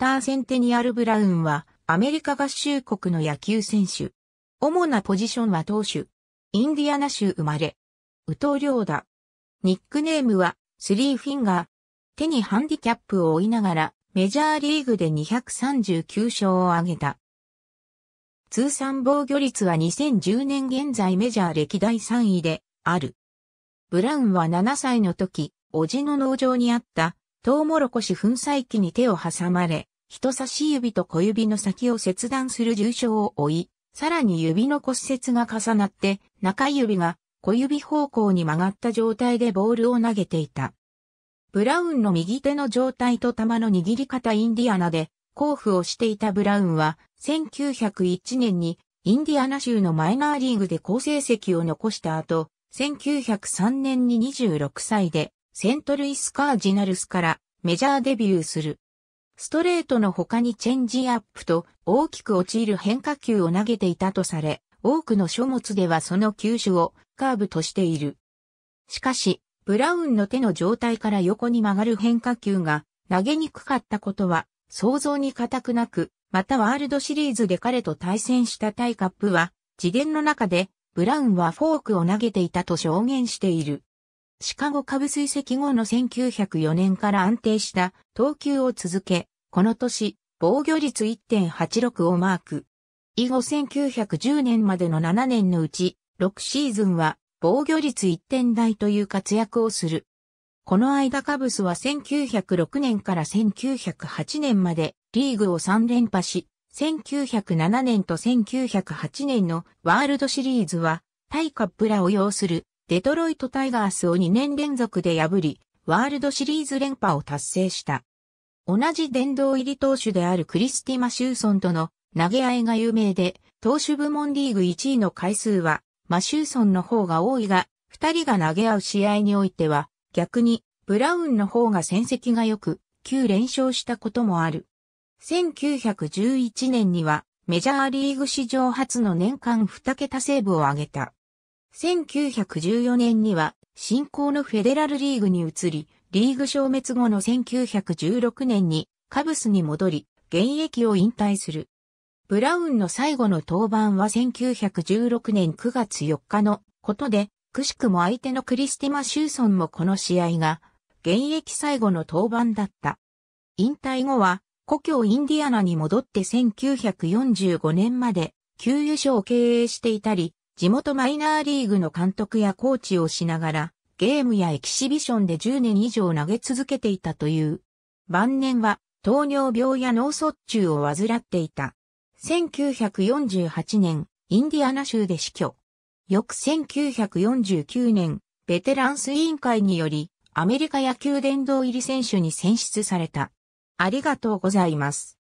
ター・センテニアル・ブラウンは、アメリカ合衆国の野球選手。主なポジションは投手。インディアナ州生まれ。宇藤良だ。ニックネームは、スリーフィンガー。手にハンディキャップを負いながら、メジャーリーグで239勝を挙げた。通算防御率は2010年現在メジャー歴代3位である。ブラウンは7歳の時、叔父の農場にあったトウモロコシ粉砕機に手を挟まれ、人差し指と小指の先を切断する重傷を負い、さらに指の骨折が重なって、中指が小指方向に曲がった状態でボールを投げていた。ブラウンの右手の状態と球の握り方インディアナで交付をしていたブラウンは1901年にインディアナ州のマイナーリーグで好成績を残した後、1903年に26歳でセントルイスカージナルスからメジャーデビューする。ストレートの他にチェンジアップと大きく陥る変化球を投げていたとされ、多くの書物ではその球種をカーブとしている。しかし、ブラウンの手の状態から横に曲がる変化球が投げにくかったことは想像に固くなく、またワールドシリーズで彼と対戦したタイカップは、自伝の中でブラウンはフォークを投げていたと証言している。シカゴ株水石後の1904年から安定した投球を続け、この年、防御率1.86をマーク。以後1910年までの7年のうち、6シーズンは防御率1点台という活躍をする。この間カブスは1906年から1908年までリーグを3連覇し、1907年と1908年のワールドシリーズは、タイカップラを要するデトロイトタイガースを2年連続で破り、ワールドシリーズ連覇を達成した。同じ殿堂入り投手であるクリスティ・マシューソンとの投げ合いが有名で、投手部門リーグ1位の回数は、マシューソンの方が多いが、二人が投げ合う試合においては、逆に、ブラウンの方が戦績が良く、9連勝したこともある。1911年には、メジャーリーグ史上初の年間2桁セーブを挙げた。1914年には、新興のフェデラルリーグに移り、リーグ消滅後の1916年にカブスに戻り、現役を引退する。ブラウンの最後の登板は1916年9月4日のことで、くしくも相手のクリスティマ・シューソンもこの試合が現役最後の登板だった。引退後は故郷インディアナに戻って1945年まで給油所を経営していたり、地元マイナーリーグの監督やコーチをしながらゲームやエキシビションで10年以上投げ続けていたという。晩年は糖尿病や脳卒中を患っていた。1948年、インディアナ州で死去。翌1949年、ベテランス委員会により、アメリカ野球殿堂入り選手に選出された。ありがとうございます。